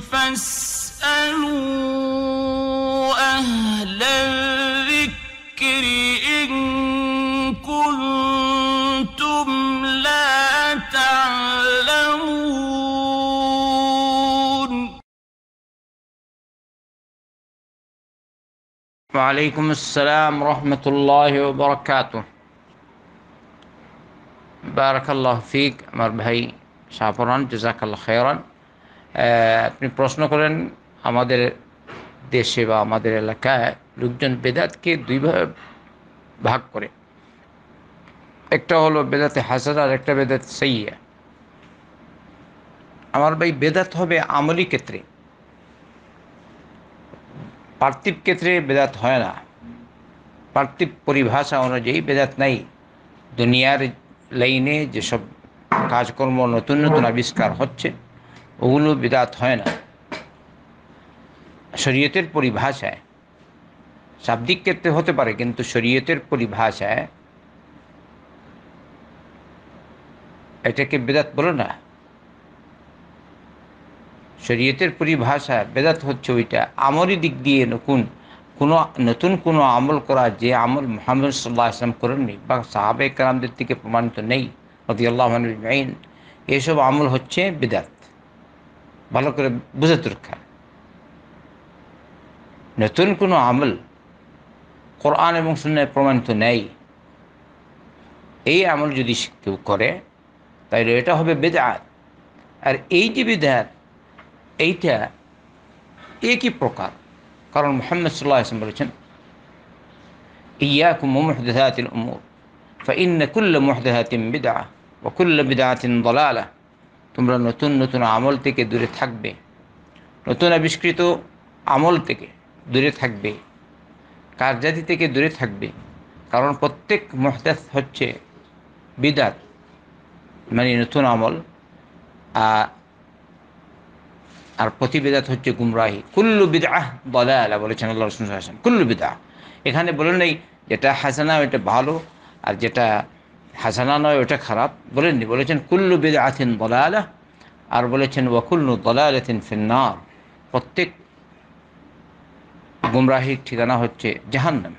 فاسألوا أهل الذكر إن كنتم لا تعلمون وعليكم السلام ورحمة الله وبركاته بارك الله فيك أمر بهي شابرا جزاك الله خيرا আপনি প্রশ্ন করেন আমাদের দেশে বা আমাদের এলাকায় লোকজন বেদাতকে দুইভাবে ভাগ করে একটা হলো বেদাতে হাসান আর একটা বেদাত সেই আমার ভাই বেদাত হবে আমলি ক্ষেত্রে পার্থিব ক্ষেত্রে বেদাত হয় না পার্থিব পরিভাষা অনুযায়ী বেদাত নাই দুনিয়ার লাইনে যেসব কাজকর্ম নতুন নতুন আবিষ্কার হচ্ছে ওগুলো বিদাত হয় না শরীয়তের পরিভাষায় শাব্দিক ক্ষেত্রে হতে পারে কিন্তু শরীয়তের পরিভাষায় এটাকে বেদাত বলো না শরীয়তের পরিভাষা বেদাত হচ্ছে ওইটা আমরি দিক দিয়ে নতুন কোনো নতুন কোনো আমল করা যে আমল মোহাম্মদ সাল্লাহ আসলাম করেননি বা সাহাবে কালামদের থেকে প্রমাণিত নেই রদি আল্লাহ এসব আমল হচ্ছে বেদাত ভালো করে বুঝে দরকার নতুন কোনো আমল কোরআন এবং সুন্নায় প্রমাণিত নেই এই আমল যদি কেউ করে তাইলে এটা হবে বেদাত আর এই যে বিধান এইটা একই প্রকার কারণ মোহাম্মদ সাল্লাহ আসলাম বলেছেন ইয়াকুম মুহদাতিল উমুর فإن كل محدثة بدعة وكل بدعة ضلالة তোমরা নতুন নতুন আমল থেকে দূরে থাকবে নতুন আবিষ্কৃত আমল থেকে দূরে থাকবে কার্যাদি থেকে দূরে থাকবে কারণ প্রত্যেক মহদাস হচ্ছে বিদাত মানে নতুন আমল আর প্রতি বিদাত হচ্ছে গুমরাহি কুল্লু বিদাহ বদায়লা বলেছেন আল্লাহ রসুল হাসান কুল্লু বিদাহ এখানে বলেন নাই যেটা হাসানা ওইটা ভালো আর যেটা হাসানা নয় ওটা খারাপ বলেননি বলেছেন কুল্লু বেদ আথিন দলালা আর বলেছেন ওয়াকুল্লু দলালাথিন ফিন্নার প্রত্যেক গুমরাহির ঠিকানা হচ্ছে জাহান্নাম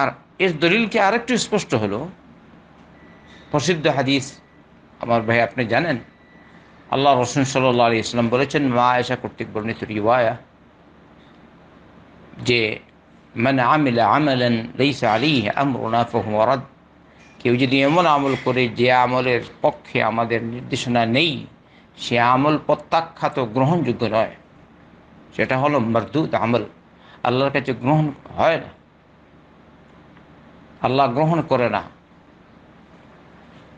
আর এর দলিলকে আরেকটু স্পষ্ট হলো প্রসিদ্ধ হাদিস আমার ভাই আপনি জানেন আল্লাহ রসুন সাল আলী ইসলাম বলেছেন মা আয়সা কর্তৃক বর্ণিত রিওয়ায়া যে মানে আমিলা عملا লেইসা আলী امرنا فهو কেউ যদি এমন আমল করে যে আমলের পক্ষে আমাদের নির্দেশনা নেই সে আমল প্রত্যাখ্যাত গ্রহণযোগ্য নয় সেটা হলো মরদুদ আমল আল্লাহর কাছে গ্রহণ হয় না আল্লাহ গ্রহণ করে না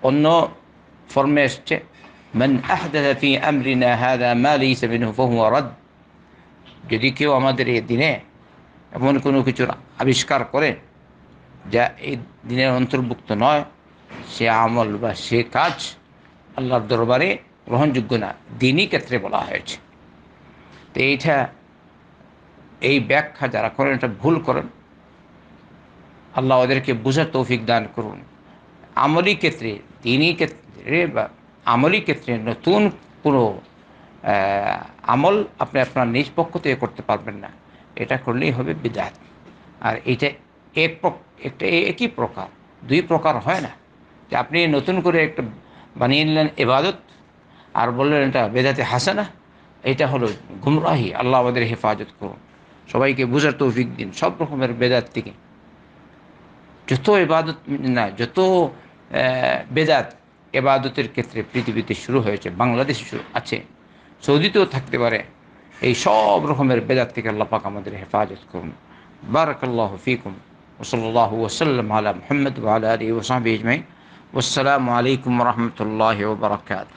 অন্য ফর্মে এসছে যদি কেউ আমাদের এ দিনে এমন কোনো কিছুর আবিষ্কার করে যা এই দিনের অন্তর্ভুক্ত নয় সে আমল বা সে কাজ আল্লাহর দরবারে গ্রহণযোগ্য না দিনই ক্ষেত্রে বলা হয়েছে তো এইটা এই ব্যাখ্যা যারা করেন এটা ভুল করেন আল্লাহ ওদেরকে বুঝার তৌফিক দান করুন আমলি ক্ষেত্রে দিনই ক্ষেত্রে বা আমলি ক্ষেত্রে নতুন কোনো আমল আপনি আপনার নিজ পক্ষ থেকে করতে পারবেন না এটা করলেই হবে বিদায় আর এটা এক একটা একই প্রকার দুই প্রকার হয় না যে আপনি নতুন করে একটা বানিয়ে নিলেন এবাদত আর বললেন এটা বেদাতে হাসানা এটা হলো গুমরাহি আল্লাহ আমাদের হেফাজত করুন সবাইকে তো তৌফিক দিন সব রকমের বেদাত থেকে যত এবাদত না যত বেদাত এবাদতের ক্ষেত্রে পৃথিবীতে শুরু হয়েছে বাংলাদেশে শুরু আছে সৌদিতেও থাকতে পারে এই সব রকমের বেদাত থেকে আল্লাপাক আমাদের হেফাজত করুন বারাকাল্লাহ ফিকুম وصلى الله وسلم على محمد وعلى آله وصحبه أجمعين والسلام عليكم ورحمة الله وبركاته